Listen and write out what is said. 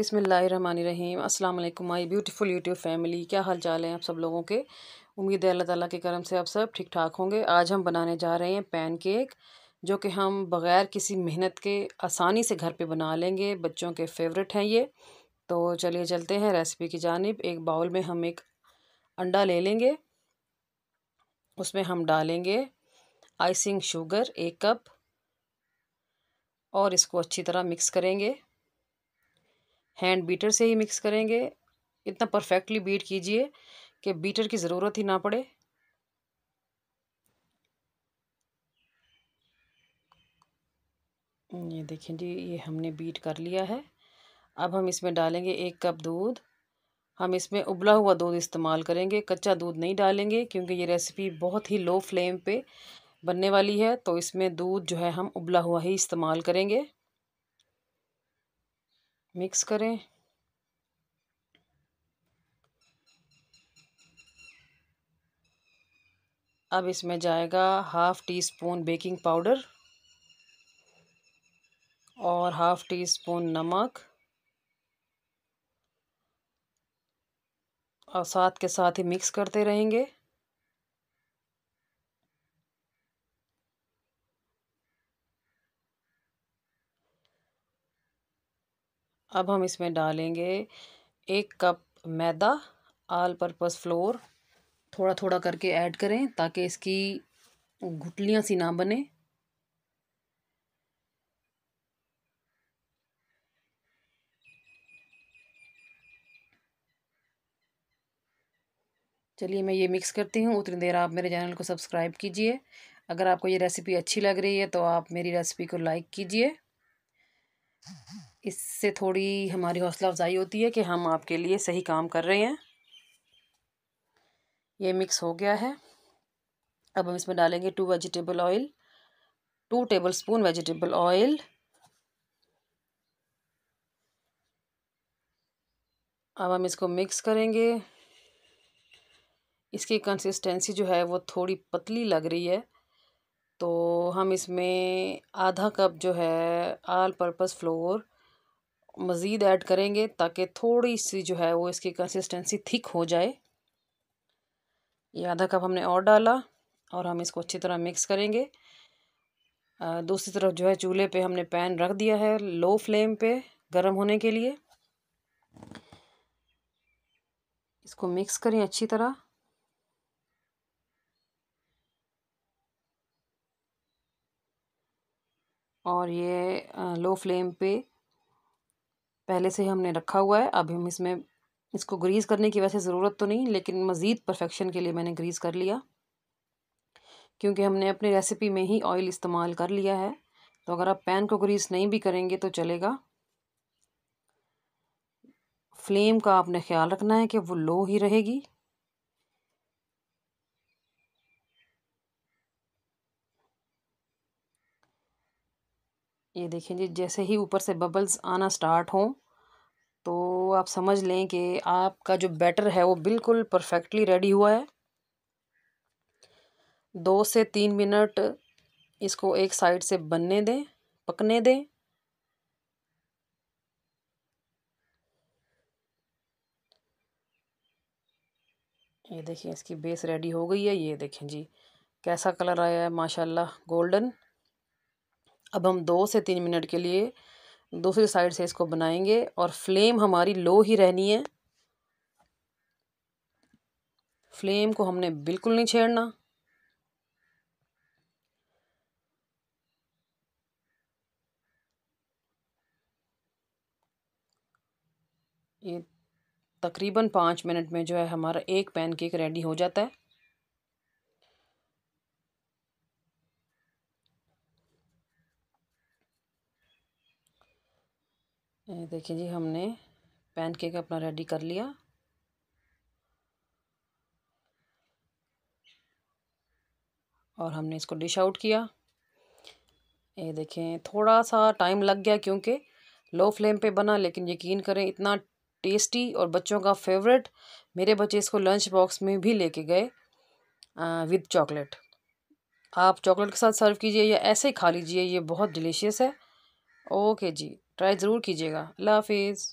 बिसमीम अल्लाम my beautiful YouTube family क्या हाल चाल हैं आप सब लोगों के उम्मीद है अल्लाह ताला के करम से आप सब ठीक ठाक होंगे आज हम बनाने जा रहे हैं पैन केक जो कि हम बग़ैर किसी मेहनत के आसानी से घर पे बना लेंगे बच्चों के फेवरेट हैं ये तो चलिए चलते हैं रेसिपी की जानब एक बाउल में हम एक अंडा ले लेंगे उसमें हम डालेंगे आइसिंग शुगर एक कप और इसको अच्छी तरह मिक्स करेंगे हैंड बीटर से ही मिक्स करेंगे इतना परफेक्टली बीट कीजिए कि बीटर की ज़रूरत ही ना पड़े ये देखें जी ये हमने बीट कर लिया है अब हम इसमें डालेंगे एक कप दूध हम इसमें उबला हुआ दूध इस्तेमाल करेंगे कच्चा दूध नहीं डालेंगे क्योंकि ये रेसिपी बहुत ही लो फ्लेम पे बनने वाली है तो इसमें दूध जो है हम उबला हुआ ही इस्तेमाल करेंगे मिक्स करें अब इसमें जाएगा half teaspoon baking powder और हाफ़ टी स्पून नमक और साथ के साथ ही मिक्स करते रहेंगे अब हम इसमें डालेंगे एक कप मैदा आल पर्पज़ फ्लोर थोड़ा थोड़ा करके ऐड करें ताकि इसकी घुटलियाँ सी ना बने चलिए मैं ये मिक्स करती हूँ उतनी देर आप मेरे चैनल को सब्सक्राइब कीजिए अगर आपको ये रेसिपी अच्छी लग रही है तो आप मेरी रेसिपी को लाइक कीजिए इससे थोड़ी हमारी हौसला अफज़ाई होती है कि हम आपके लिए सही काम कर रहे हैं ये मिक्स हो गया है अब हम इसमें डालेंगे two vegetable oil two tablespoon vegetable oil अब हम इसको मिक्स करेंगे इसकी कंसिस्टेंसी जो है वो थोड़ी पतली लग रही है तो हम इसमें आधा कप जो है आल पर्पज़ फ्लोर मज़ीद ऐड करेंगे ताकि थोड़ी सी जो है वो इसकी कंसिस्टेंसी थिक हो जाए ये आधा कप हमने और डाला और हम इसको अच्छी तरह मिक्स करेंगे दूसरी तरफ जो है चूल्हे पे हमने पैन रख दिया है लो फ्लेम पे गर्म होने के लिए इसको मिक्स करें अच्छी तरह और ये लो फ्लेम पे पहले से हमने रखा हुआ है अब हम इसमें इसको ग्रीस करने की वैसे ज़रूरत तो नहीं लेकिन मज़ीद परफेक्शन के लिए मैंने ग्रीस कर लिया क्योंकि हमने अपनी रेसिपी में ही ऑयल इस्तेमाल कर लिया है तो अगर आप पैन को ग्रीस नहीं भी करेंगे तो चलेगा फ्लेम का आपने ख्याल रखना है कि वो लो ही रहेगी ये देखें जी जैसे ही ऊपर से बबल्स आना स्टार्ट हों तो आप समझ लें कि आपका जो बैटर है वो बिल्कुल परफेक्टली रेडी हुआ है दो से तीन मिनट इसको एक साइड से बनने दें पकने दें ये देखिए इसकी बेस रेडी हो गई है ये देखें जी कैसा कलर आया है माशाल्लाह गोल्डन अब हम दो से तीन मिनट के लिए दूसरी साइड से इसको बनाएंगे और फ्लेम हमारी लो ही रहनी है फ्लेम को हमने बिल्कुल नहीं छेड़ना ये तकरीबन पाँच मिनट में जो है हमारा एक पैनकेक रेडी हो जाता है देखिए जी हमने पैन केक अपना रेडी कर लिया और हमने इसको डिश आउट किया ये देखें थोड़ा सा टाइम लग गया क्योंकि लो फ्लेम पे बना लेकिन यकीन करें इतना टेस्टी और बच्चों का फेवरेट मेरे बच्चे इसको लंच बॉक्स में भी लेके गए विद चॉकलेट आप चॉकलेट के साथ सर्व कीजिए या ऐसे ही खा लीजिए ये बहुत डिलीशियस है ओके जी ट्राई ज़रूर कीजिएगा अल्लाह हाफिज़